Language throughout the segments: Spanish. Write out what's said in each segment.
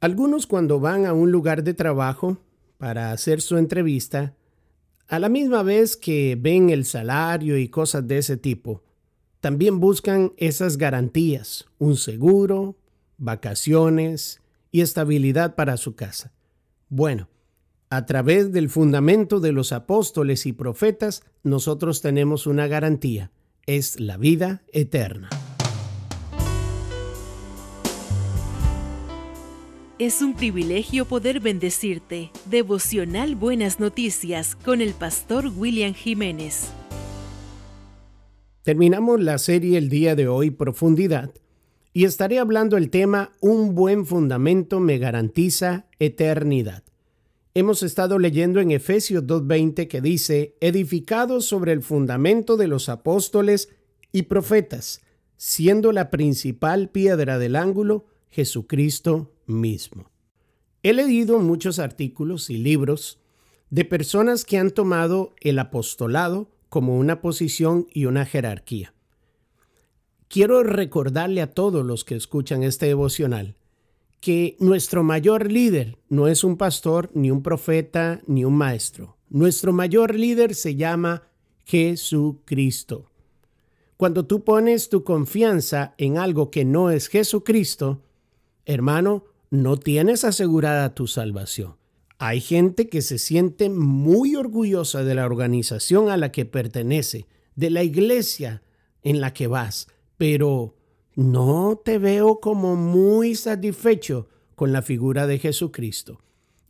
Algunos cuando van a un lugar de trabajo para hacer su entrevista, a la misma vez que ven el salario y cosas de ese tipo, también buscan esas garantías, un seguro, vacaciones y estabilidad para su casa. Bueno, a través del fundamento de los apóstoles y profetas, nosotros tenemos una garantía, es la vida eterna. Es un privilegio poder bendecirte. Devocional Buenas Noticias con el pastor William Jiménez. Terminamos la serie el día de hoy Profundidad y estaré hablando el tema Un buen fundamento me garantiza eternidad. Hemos estado leyendo en Efesios 2.20 que dice, edificados sobre el fundamento de los apóstoles y profetas, siendo la principal piedra del ángulo, Jesucristo mismo. He leído muchos artículos y libros de personas que han tomado el apostolado como una posición y una jerarquía. Quiero recordarle a todos los que escuchan este devocional que nuestro mayor líder no es un pastor, ni un profeta, ni un maestro. Nuestro mayor líder se llama Jesucristo. Cuando tú pones tu confianza en algo que no es Jesucristo, hermano, no tienes asegurada tu salvación. Hay gente que se siente muy orgullosa de la organización a la que pertenece, de la iglesia en la que vas, pero no te veo como muy satisfecho con la figura de Jesucristo.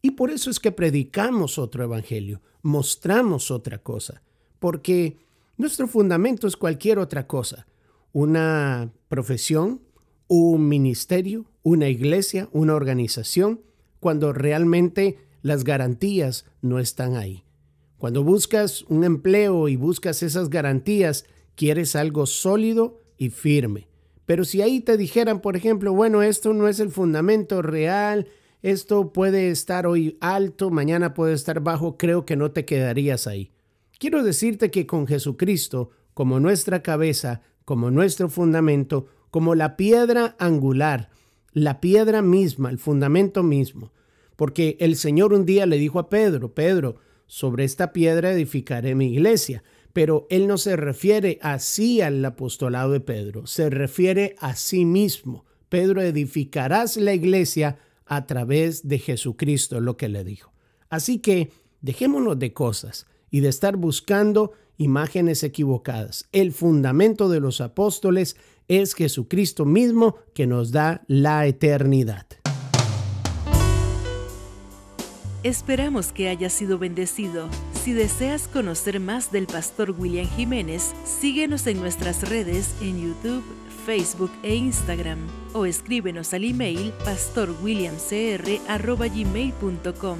Y por eso es que predicamos otro evangelio, mostramos otra cosa, porque nuestro fundamento es cualquier otra cosa, una profesión, un ministerio, una iglesia, una organización, cuando realmente las garantías no están ahí. Cuando buscas un empleo y buscas esas garantías, quieres algo sólido y firme. Pero si ahí te dijeran, por ejemplo, bueno, esto no es el fundamento real, esto puede estar hoy alto, mañana puede estar bajo, creo que no te quedarías ahí. Quiero decirte que con Jesucristo como nuestra cabeza, como nuestro fundamento, como la piedra angular, la piedra misma, el fundamento mismo. Porque el Señor un día le dijo a Pedro, Pedro, sobre esta piedra edificaré mi iglesia. Pero él no se refiere así al apostolado de Pedro, se refiere a sí mismo. Pedro, edificarás la iglesia a través de Jesucristo, lo que le dijo. Así que dejémonos de cosas y de estar buscando imágenes equivocadas. El fundamento de los apóstoles es Jesucristo mismo que nos da la eternidad. Esperamos que haya sido bendecido. Si deseas conocer más del pastor William Jiménez, síguenos en nuestras redes en YouTube, Facebook e Instagram o escríbenos al email pastorwilliamcr.gmail.com.